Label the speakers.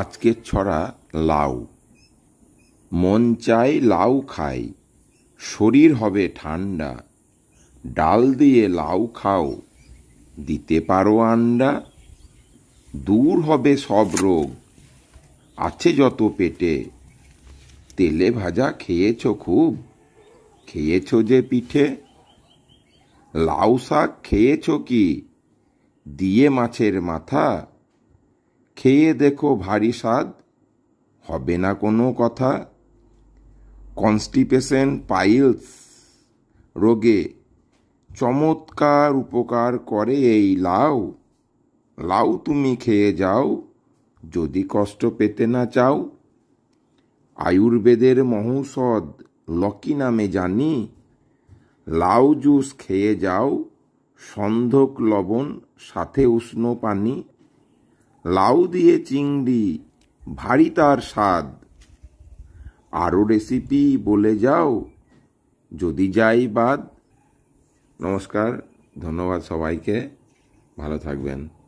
Speaker 1: আজকের ছড়া লাউ মন চাই লাউ খাই শরীর হবে ঠান্ডা ডাল দিয়ে লাউ খাও দিতে পারো আন্ডা দূর হবে সব রোগ আছে যত পেটে তেলে ভাজা খেয়েছ খুব খেয়েছ যে পিঠে লাউ শাক খেয়েছ কি দিয়ে মাছের মাথা খেয়ে দেখো ভারী স্বাদ হবে না কোনো কথা কনস্টিপেশন পাইলস রোগে চমৎকার উপকার করে এই লাউ লাউ তুমি খেয়ে যাও যদি কষ্ট পেতে না চাও আয়ুর্বেদের মহৌষধ লকি নামে জানি লাউ জুস খেয়ে যাও সন্ধক লবণ সাথে উষ্ণ পানি লাউ দিয়ে চিংড়ি ভারী তার স্বাদ আরও রেসিপি বলে যাও যদি যাই বাদ নমস্কার ধন্যবাদ সবাইকে ভালো থাকবেন